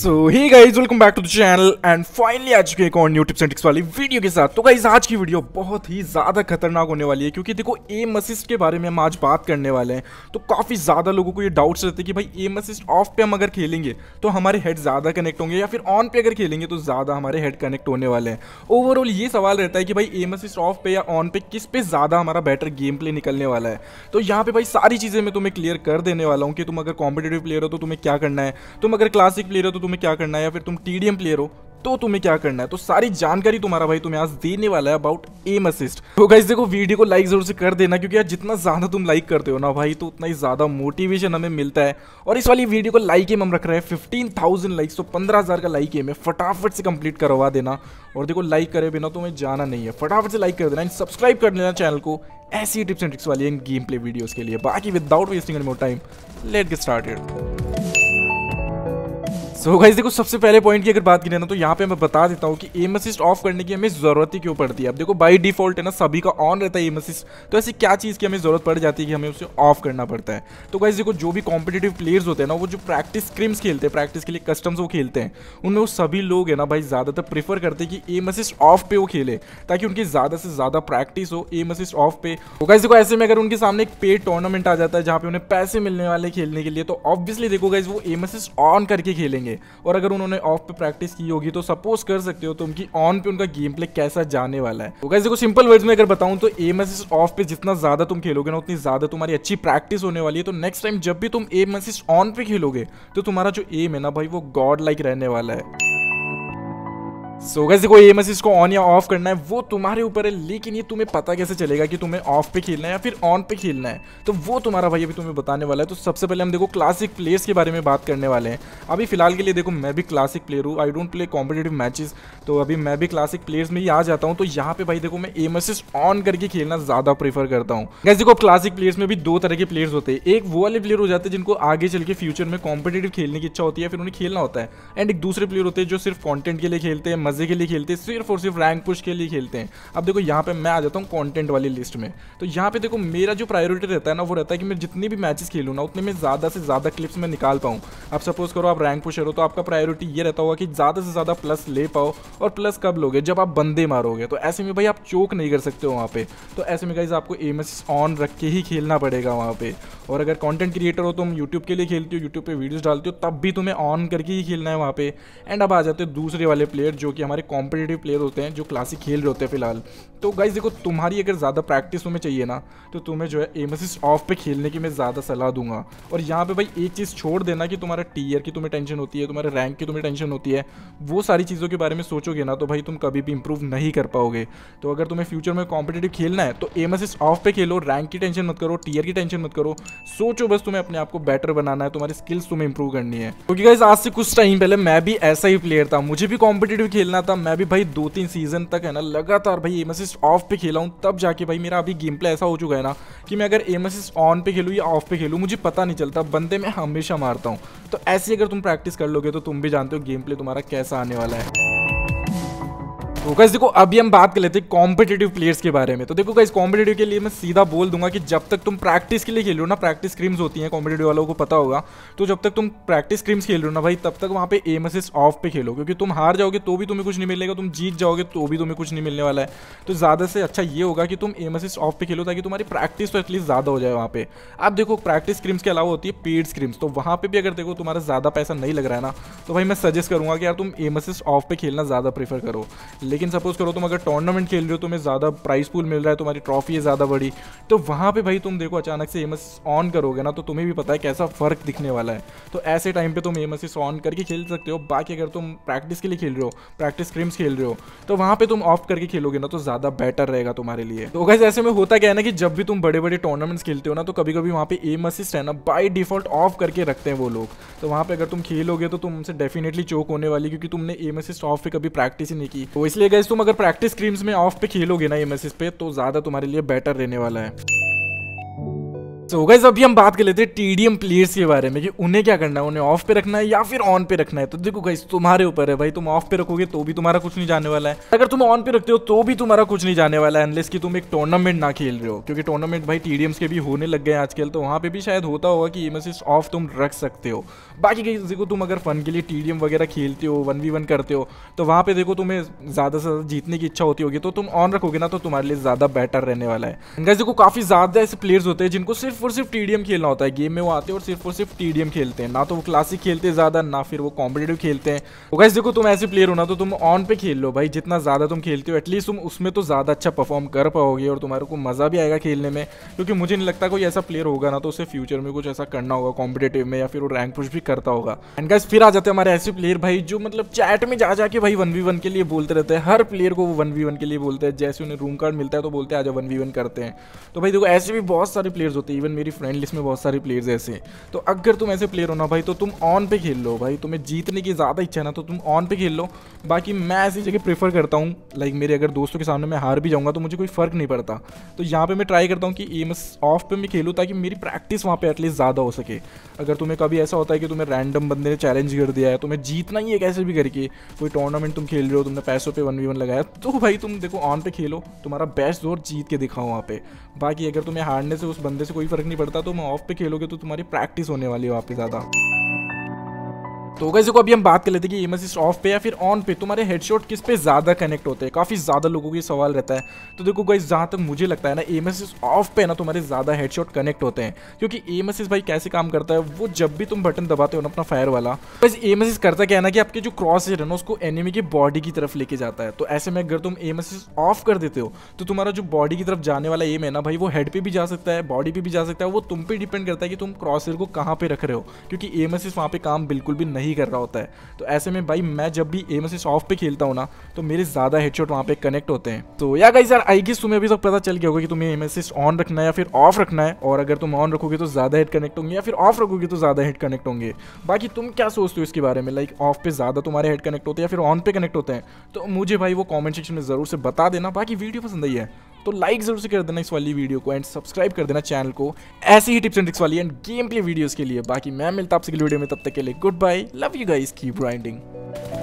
so hi guys welcome back to the channel and finally आज के एक और न्यू टिप्स एंड टिक्स वाली वीडियो के साथ तो गाइज आज की वीडियो बहुत ही ज़्यादा खतरनाक होने वाली है क्योंकि देखो एम असिस्ट के बारे में हम आज बात करने वाले हैं तो काफ़ी ज़्यादा लोगों को ये डाउट्स रहते हैं कि भाई एम असिस्ट ऑफ पे हम अगर खेलेंगे तो हमारे हेड ज़्यादा कनेक्ट होंगे या फिर ऑन पे अगर खेलेंगे तो ज़्यादा हमारे हेड कनेक्ट होने वाले हैं ओवरऑल ये सवाल रहता है कि भाई एम असिस्ट ऑफ पे या ऑन पे किस पे ज़्यादा हमारा बेटर गेम प्ले निकलने वाला है तो यहाँ पे भाई सारी चीज़ें मैं तुम्हें क्लियर कर देने वाला हूँ कि तुम अगर कॉम्पिटेटिव प्लेयर हो तो तुम्हें क्या करना है तुम अगर क्लासिक प्लेयर हो तो तुम्हें क्या करना है या फिर तुम टी प्लेयर हो तो तुम्हें क्या करना है तो सारी जानकारी तुम्हारा भाई तुम्हें आज देने वाला है अबाउट एम असिस्ट तो गाइस देखो वीडियो को लाइक जरूर से कर देना क्योंकि यार जितना ज्यादा तुम लाइक करते हो ना भाई तो उतना ही ज्यादा मोटिवेशन हमें मिलता है और इस वाली वीडियो को लाइक एम हम रख रहे हैं फिफ्टीन थाउजेंड लाइक तो पंद्रह हजार का लाइक एम है फटाफट से कंप्लीट करवा देना और देखो लाइक करे बिना तुम्हें जाना नहीं है फटाफट से लाइक कर देना एंड सब्सक्राइब कर लेना चैनल को ऐसी टिप्स एंड ट्रिक्स वाली गेम प्ले वीडियो के लिए बाकी without wasting and more time let get started so guys देखो सबसे पहले पॉइंट की अगर बात करें ना तो यहाँ पे मैं बता देता हूँ कि एम असिस्ट ऑफ करने की हमें जरूरत ही क्यों पड़ती है अब देखो बाय डिफॉल्ट है ना सभी का ऑन रहता है एम असिस्ट तो ऐसी क्या चीज़ की हमें जरूरत पड़ जाती है कि हमें उसे ऑफ करना पड़ता है तो गाइस देखो जो भी कॉम्पिटेटिव प्लेयर्स होते हैं ना वो जो प्रैक्टिस क्रिम्स खेलते हैं प्रैक्टिस के लिए कस्टम्स वो खेलते हैं उनमें वो सभी लोग है ना भाई ज़्यादातर प्रीफर करते हैं कि एम असिस्ट ऑफ पे वो खेले ताकि उनकी ज़्यादा से ज़्यादा प्रैक्टिस हो एम असिस्ट ऑफ पे तो गाइस देखो ऐसे में अगर उनके सामने एक पेड टूर्नामेंट आ जाता है जहाँ पे उन्हें पैसे मिलने वाले खेलने के लिए तो ऑब्वियसली देखो गाइज वो एम असिस्ट ऑन करके खेलेंगे जाएंगे और अगर उन्होंने ऑफ पे प्रैक्टिस की होगी तो सपोज कर सकते हो तुम कि ऑन पे उनका गेम प्ले कैसा जाने वाला है तो कैसे देखो सिंपल वर्ड्स में अगर बताऊं तो एम असिस्ट ऑफ पे जितना ज्यादा तुम खेलोगे ना उतनी ज्यादा तुम्हारी अच्छी प्रैक्टिस होने वाली है तो नेक्स्ट टाइम जब भी तुम एम असिस्ट ऑन पे खेलोगे तो तुम्हारा जो एम है ना भाई वो गॉड लाइक रहने वाला है सो so को देखो एम को ऑन या ऑफ करना है वो तुम्हारे ऊपर है लेकिन ये तुम्हें पता कैसे चलेगा कि तुम्हें ऑफ पे खेलना है या फिर ऑन पे खेलना है तो वो तुम्हारा भाई अभी तुम्हें बताने वाला है तो सबसे पहले हम देखो क्लासिक प्लेयर्स के बारे में बात करने वाले हैं अभी फिलहाल के लिए देखो मैं भी क्लासिक प्लेयर हूँ I don't play competitive matches तो अभी मैं भी क्लासिक प्लेयर्स में ही आ जाता हूँ तो यहाँ पे भाई देखो मैं एम ऑन करके खेलना ज़्यादा प्रीफर करता हूँ गैस देखो क्लासिक प्लेयर्स में भी दो तरह के प्लेयर्स होते हैं एक वो वाले प्लेयर हो जाते हैं जिनको आगे चल के फ्यूचर में कॉम्पिटेटिव खेलने की इच्छा होती है फिर उन्हें खेलना होता है एंड एक दूसरे प्लेयर होते हैं जो सिर्फ कॉन्टेंट के लिए खेलते हैं मज़े के लिए खेलते हैं सिर्फ और सिर्फ रैंक पुश के लिए खेलते हैं अब देखो यहाँ पे मैं आ जाता हूँ कॉन्टेंट वाली लिस्ट में तो यहाँ पे देखो मेरा जो प्रायोरिटी रहता है ना वो रहता है कि मैं जितने भी मैचेस खेलूँ ना उतने में ज़्यादा से ज़्यादा क्लिप्स मैं निकाल पाऊँ अब सपोज़ करो आप रैंक पुशर हो तो आपका प्रायोरिटी ये रहता होगा कि ज़्यादा से ज़्यादा प्लस ले पाओ और प्लस कब लोगे जब आप बंदे मारोगे तो ऐसे में भाई आप चोक नहीं कर सकते हो वहाँ पर तो ऐसे में गाइज आपको एम ऑन रख के ही खेलना पड़ेगा वहाँ पर और अगर कॉन्टेंट क्रिएटर हो तुम यूट्यूब के लिए खेलते हो यूट्यूब पर वीडियोज़ डालते हो तब भी तुम्हें ऑन करके ही खेलना है वहाँ पर एंड अब आ जाते हो दूसरे वाले प्लेयर जो कि कि हमारे कॉम्पिटेटिव प्लेयर होते हैं जो क्लासिक खेल रहे होते हैं फिलहाल तो गाइज देखो तुम्हारी अगर ज़्यादा प्रैक्टिस तुम्हें चाहिए ना तो तुम्हें जो है एम ऑफ पे खेलने की मैं ज़्यादा सलाह दूंगा और यहाँ पे भाई एक चीज़ छोड़ देना कि तुम्हारा टीयर की तुम्हें टेंशन होती है तुम्हारे रैंक की तुम्हें टेंशन होती है वो सारी चीज़ों के बारे में सोचोगे ना तो भाई तुम कभी भी इंप्रूव नहीं कर पाओगे तो अगर तुम्हें फ्यूचर में कॉम्पिटेटिव खेलना है तो एम ऑफ पे खेलो रैंक की टेंशन मत करो टीयर की टेंशन मत करो सोचो बस तुम्हें अपने आप को बेटर बनाना है तुम्हारी स्किल्स तुम्हें इंप्रूव करनी है क्योंकि गाइज आज से कुछ टाइम पहले मैं भी ऐसा ही प्लेयर था मुझे भी कॉम्पिटेटिव खेल खेलना था मैं भी भाई दो तीन सीजन तक है ना लगातार भाई एम असिस्ट ऑफ पे खेला हूँ तब जाके भाई मेरा अभी गेम प्ले ऐसा हो चुका है ना कि मैं अगर एम असिस्ट ऑन पे खेलूँ या ऑफ पे खेलूँ मुझे पता नहीं चलता बंदे मैं हमेशा मारता हूँ तो ऐसे अगर तुम प्रैक्टिस कर लोगे तो तुम भी जानते हो गेम प्ले तुम्हारा कैसा आने वाला है तो गाइस देखो अभी हम बात कर लेते हैं कॉम्पिटेटिव प्लेयर्स के बारे में तो देखो गाइस कॉम्पिटेटिव के लिए मैं सीधा बोल दूंगा कि जब तक तुम प्रैक्टिस के लिए खेल रहे हो ना प्रैक्टिस क्रीम्स होती हैं कॉम्पिटेटिव वालों को पता होगा तो जब तक तुम प्रैक्टिस क्रीम्स खेल रहे हो ना भाई तब तक वहाँ पे एम असिस्ट ऑफ पे खेलो क्योंकि तुम हार जाओगे तो भी तुम्हें कुछ नहीं मिलेगा तुम जीत जाओगे तो भी तुम्हें कुछ नहीं मिलने वाला है तो ज़्यादा से अच्छा ये होगा कि तुम एम ऑफ पे खेलो ताकि तुम्हारी प्रैक्टिस तो एटलीस्ट ज़्यादा हो जाए वहाँ पे अब देखो प्रैक्टिस क्रीम्स के अलावा होती है पेड स्क्रीम्स तो वहाँ पर भी अगर देखो तुम्हारा ज़्यादा पैसा नहीं लग रहा है ना तो भाई मैं सजेस्ट करूँगा कि यार तुम एम ऑफ पे खेलना ज़्यादा प्रीफर करो लेकिन सपोज करो तुम अगर टूर्नामेंट खेल रहे हो तुम्हें ज़्यादा प्राइस पूल मिल रहा है तुम्हारी ट्रॉफी है ज़्यादा बड़ी तो वहाँ पर भाई तुम देखो अचानक से एम ऑन करोगे ना तो तुम्हें भी पता है कैसा फ़र्क दिखने वाला है तो ऐसे टाइम पर तुम एमस ऑन करके खेल सकते हो बाकी अगर तुम प्रैक्टिस के लिए खेल रहे हो प्रैक्टिस क्रीम्स खेल रहे हो तो वहाँ पर तुम ऑफ करके खेलोगे ना तो ज़्यादा बेटर रहेगा तुम्हारे लिए तो गैस ऐसे में होता क्या है ना कि जब भी तुम बड़े बड़े टूर्नामेंट्स खेलते हो ना तो कभी कभी वहाँ पे एम असिस्ट है ना बाई डिफॉल्ट ऑफ करके रखते हैं वो लोग तो वहाँ पे अगर तुम खेलोगे तो तुमसे डेफिनेटली चोक होने वाली क्योंकि तुमने एम असिस्ट ऑफ पे कभी प्रैक्टिस ही नहीं की तो इसलिए इसलिए गए तुम अगर प्रैक्टिस क्रीम्स में ऑफ पे खेलोगे ना ये मैसेज पे तो ज़्यादा तुम्हारे लिए बेटर रहने वाला है तो गाइज अभी हम बात कर लेते हैं टीडीएम प्लेयर्स के बारे में कि उन्हें क्या करना है उन्हें ऑफ पे रखना है या फिर ऑन पे रखना है तो देखो गाइस तुम्हारे ऊपर है भाई तुम ऑफ पे रखोगे तो भी तुम्हारा कुछ नहीं जाने वाला है अगर तुम ऑन पे रखते हो तो भी तुम्हारा कुछ नहीं जाने वाला है अनलेस कि तुम एक टूर्नामेंट ना खेल रहे हो क्योंकि टूर्नामेंट भाई टीडीएम्स के भी होने लग गए आजकल तो वहाँ पे भी शायद होता होगा कि एमएसिस ऑफ तुम रख सकते हो बाकी कहीं देखो तुम अगर फन के लिए टीडीएम वगैरह खेलते हो वन वी वन करते हो तो वहाँ पे देखो तुम्हें ज़्यादा से ज़्यादा जीतने की इच्छा होती होगी तो तुम ऑन रखोगे ना तो तुम्हारे लिए ज़्यादा बेटर रहने वाला है गाइस देखो काफ़ी ज़्यादा ऐसे प्लेयर्स होते हैं जिनको सिर्फ सिर्फ और सिर्फ टीडीएम खेलना होता है गेम में वो आते हैं और सिर्फ और सिर्फ टीडीएम खेलते हैं ना तो वो क्लासिक खेलते ज्यादा ना फिर वो कॉम्पिटेटिव खेलते हैं तो गाइस देखो तुम ऐसे प्लेयर हो ना तो तुम ऑन पे खेल लो भाई जितना ज्यादा तुम खेलते हो एटलीस्ट तुम उसमें तो ज्यादा अच्छा परफॉर्म कर पाओगे और तुम्हारे को मजा भी आएगा खेलने में क्योंकि मुझे नहीं लगता कोई ऐसा प्लेयर होगा ना तो उसे फ्यूचर में कुछ ऐसा करना होगा कॉम्पिटेटिव में या फिर वो रैंक पुश भी करता होगा एंड गाइस फिर आ जाते हैं हमारे ऐसे प्लेयर भाई जो मतलब चैट में जा जाके भाई वन वी वन के लिए बोलते रहते हैं हर प्लेयर को वो वन वी वन के लिए बोलते हैं जैसे उन्हें रूम कार्ड मिलता है तो बोलते हैं आज वन वी वन करते हैं तो भाई देखो ऐसे भी बहुत सारे प्लेयर्स होते हैं इवन इवन मेरी फ्रेंड लिस्ट में बहुत सारे प्लेयर्स ऐसे तो अगर तुम ऐसे प्लेयर हो ना भाई तो तुम ऑन पे खेल लो भाई तुम्हें जीतने की ज़्यादा इच्छा ना तो तुम ऑन पे खेल लो बाकी मैं ऐसी जगह प्रेफर करता हूँ लाइक मेरे अगर दोस्तों के सामने मैं हार भी जाऊँगा तो मुझे कोई फ़र्क नहीं पड़ता तो यहाँ पर मैं ट्राई करता हूँ कि एम ऑफ पे मैं खेलूँ ताकि मेरी प्रैक्टिस वहाँ पर एटलीस्ट ज़्यादा हो सके अगर तुम्हें कभी ऐसा होता है कि तुम्हें रैंडम बंदे ने चैलेंज कर दिया है तुम्हें तो जीतना ही है कैसे भी करके कोई टूर्नामेंट तुम खेल रहे हो तुमने पैसों पर वन वी वन लगाया तो भाई तुम देखो ऑन पे खेलो तुम्हारा बेस्ट जोर जीत के दिखाओ वहाँ पे बाकी अगर तुम्हें हारने से उस बंदे से कोई फर्क फ़र्क नहीं पड़ता तो मैं ऑफ पे खेलोगे तो तुम्हारी प्रैक्टिस होने वाली है वहाँ पे ज़्यादा तो गई को अभी हम बात कर लेते हैं कि एम असिस्ट ऑफ पे या फिर ऑन पे तुम्हारे हेडशॉट किस पे ज़्यादा कनेक्ट होते हैं काफ़ी ज़्यादा लोगों के सवाल रहता है तो देखो गई जहाँ तक मुझे लगता है ना एम असिस्ट ऑफ पे ना तुम्हारे ज़्यादा हेडशॉट कनेक्ट होते हैं क्योंकि एम असिस्ट भाई कैसे काम करता है वो जब भी तुम बटन दबाते हो ना अपना फायर वाला बस एम असिस्ट करता क्या है ना कि आपके जो क्रॉस है ना उसको एनिमी की बॉडी की तरफ लेके जाता है तो ऐसे में अगर तुम एम असिस्ट ऑफ कर देते हो तो तुम्हारा जो बॉडी की तरफ जाने वाला एम है ना भाई वो हेड पे भी जा सकता है बॉडी पे भी जा सकता है वो तुम पे डिपेंड करता है कि तुम क्रॉस को कहाँ पे रख रहे हो क्योंकि एम असिस्ट वहाँ पे काम बिल्कुल भी नहीं नहीं कर रहा होता है तो ऐसे में भाई मैं जब भी एम एस पे खेलता हूँ ना तो मेरे ज़्यादा हेडशॉट वहाँ पे कनेक्ट होते हैं तो या गाइज यार आई गेस तुम्हें अभी तक पता चल गया होगा कि तुम्हें एम ऑन रखना है या फिर ऑफ रखना है और अगर तुम ऑन रखोगे तो ज़्यादा हेड कनेक्ट होंगे या फिर ऑफ रखोगे तो ज़्यादा हेड कनेक्ट होंगे बाकी तुम क्या सोचते हो इसके बारे में लाइक ऑफ पे ज़्यादा तुम्हारे हेड कनेक्ट होते हैं या फिर ऑन पे कनेक्ट होते हैं तो मुझे भाई वो कॉमेंट सेक्शन में ज़रूर से बता देना बाकी वीडियो पसंद आई है तो लाइक ज़रूर से कर देना इस वाली वीडियो को एंड सब्सक्राइब कर देना चैनल को ऐसी ही टिप्स एंड ट्रिक्स वाली एंड गेम प्ले वीडियोज़ के लिए बाकी मैं मिलता आपसे वीडियो में तब तक के लिए goodbye love you guys keep grinding